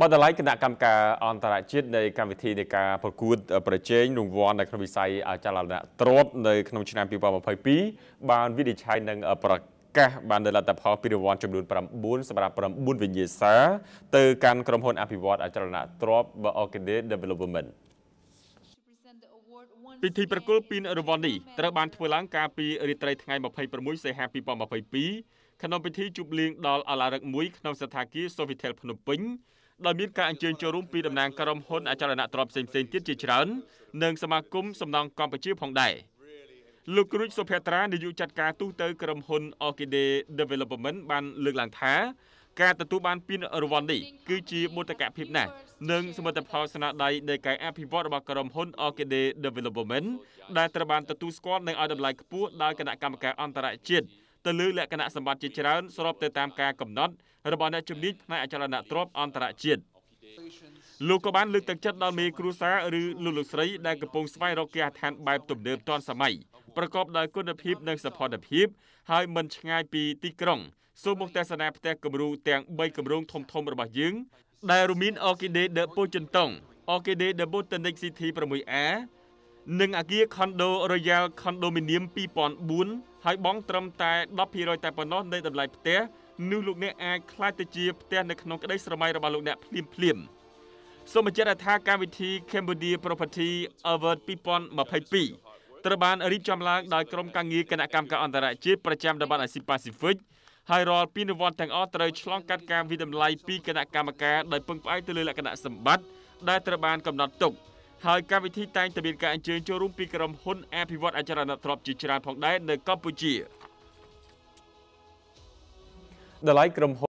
បាទតម្លៃគណៈកម្មការអន្តរជាតិនៃកម្មវិធីនៃការប្រកួតប្រជែងរង្វាន់នៅក្នុងវិស័យអចលនទ្រព្យនៅក្នុងឆ្នាំ2022បានវិនិច្ឆ័យនិងប្រកាសបាននៅលទ្ធផលពីរង្វាន់ចំនួន9សម្រាប់9វិញ្ញាសា ទៅកាន់ក្រុមហ៊ុនអភិវឌ្ឍអចលនទ្រព្យ Orchid Development ពិធីប្រគល់ពានរង្វាន់នេះត្រូវបានធ្វើឡើងកាលពីរាត្រីថ្ងៃ26សីហា2022ក្នុងពិធីជប់លៀងដល់អឡារឹកមួយក្នុងស្ថានភាពសូវីថែលភ្នំពេញដោយមានការអញ្ជើញចូលរួមពីតំណាងក្រុមហ៊ុនអចលនទ្រព្យផ្សេងៗទៀតជាច្រើននិងសមាគមសំណង់កម្ពុជាផងដែរលោកគ្រូចសុភត្រានាយកចាត់ការទូទៅក្រុមហ៊ុន Orchidee Development បាន លើកឡើងថា ការទទួលបានពានរង្វាន់នេះគឺជាមោទកភាពណាស់និងសមិទ្ធផលស្នាដៃនៃការអភិវឌ្ឍរបស់ក្រុមហ៊ុន Orchidee Development ដែលត្រូវបានទទួលស្គាល់និងឲ្យតម្លៃខ្ពស់ដោយគណៈកម្មការអន្តរជាតិទៅលើលក្ខណៈសម្បត្តិជាច្រើនស្របទៅតាមការកំណត់របស់អ្នកជំនាញផ្នែកអចលនទ្រព្យអន្តរជាតិលោកក៏បានលើកទឹកចិត្តដល់មេគ្រួសារឬលោកលោកស្រីដែលកំពុងស្វែងរកគេហដ្ឋានបែបទំនើបទាន់សម័យប្រកបដោយគុណភាព និងសោភ័ណភាពហើយមិនឆ្ងាយពីទីក្រុងសូមមកទស្សនាផ្ទះគំរូទាំង3គម្រោងធំធំរបស់យើងដែលរួមមាន Orchidee de Pochentong Orchidee de Botanic City 6A និងអាគារ Condo Royal Condominium 2004ហើយបង់ត្រឹមតែ10%តែប៉ុណ្ណោះនៃតម្លៃផ្ទះនោះលោកអ្នកអាចខ្លាចទៅជាផ្ទះនៅក្នុងក្តីស្រមៃរបស់លោកអ្នកភ្លាមភ្លាមសូមបញ្ជាក់ថាកម្មវិធី Cambodia Property Award 2022ត្រូវបានរៀបចំឡើងដោយក្រុមការងារគណៈកម្មការអន្តរជាតិប្រចាំតំបន់អាស៊ីប៉ាស៊ីហ្វិកហើយរាល់ពានរង្វាន់ទាំងអស់ត្រូវឆ្លងកាត់ការវិតម្លៃពីគណៈកម្មការដោយពឹងផ្អែកទៅលើលក្ខណៈសម្បត្តិដែលត្រូវបានកំណត់ទុក។ហើយកម្មវិធីតែងតែមានការអញ្ជើញចូលរួមពីក្រុមហ៊ុនអភិវឌ្ឍអចរណទ្រព្យជាច្រើនផងដែរនៅកម្ពុជាដល់ឡៃក្រុមហ៊ុន